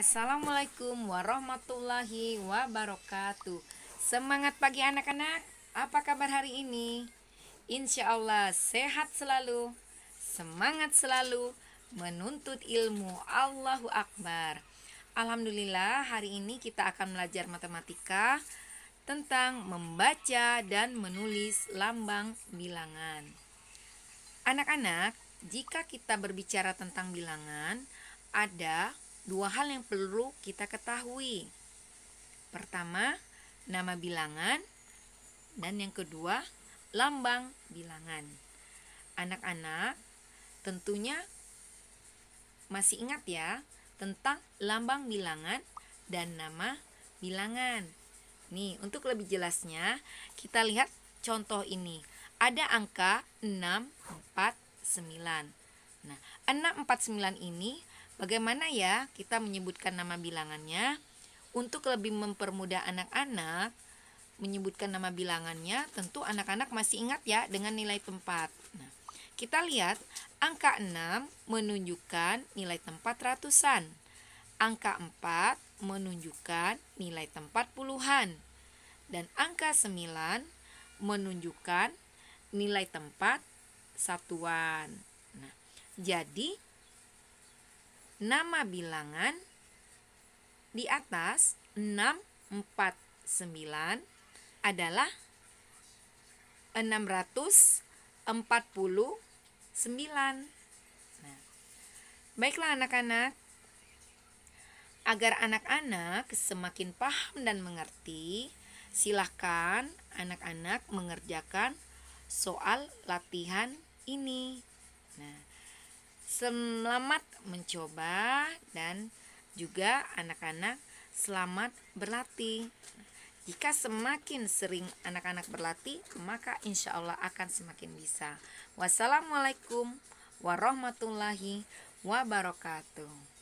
Assalamualaikum warahmatullahi wabarakatuh Semangat pagi anak-anak Apa kabar hari ini? Insya Allah sehat selalu Semangat selalu Menuntut ilmu Allahu Akbar Alhamdulillah hari ini kita akan belajar matematika Tentang membaca dan menulis lambang bilangan Anak-anak jika kita berbicara tentang bilangan Ada dua hal yang perlu kita ketahui. Pertama, nama bilangan dan yang kedua, lambang bilangan. Anak-anak tentunya masih ingat ya tentang lambang bilangan dan nama bilangan. Nih, untuk lebih jelasnya kita lihat contoh ini. Ada angka 649. Nah, 649 ini Bagaimana ya kita menyebutkan nama bilangannya? Untuk lebih mempermudah anak-anak menyebutkan nama bilangannya, tentu anak-anak masih ingat ya dengan nilai tempat. Nah, kita lihat angka 6 menunjukkan nilai tempat ratusan. Angka 4 menunjukkan nilai tempat puluhan. Dan angka 9 menunjukkan nilai tempat satuan. Nah, jadi nama bilangan di atas 649 adalah 649. Nah, baiklah anak-anak. Agar anak-anak semakin paham dan mengerti, silahkan anak-anak mengerjakan soal latihan ini selamat mencoba dan juga anak-anak selamat berlatih. Jika semakin sering anak-anak berlatih, maka insya Allah akan semakin bisa. Wassalamualaikum warahmatullahi wabarakatuh.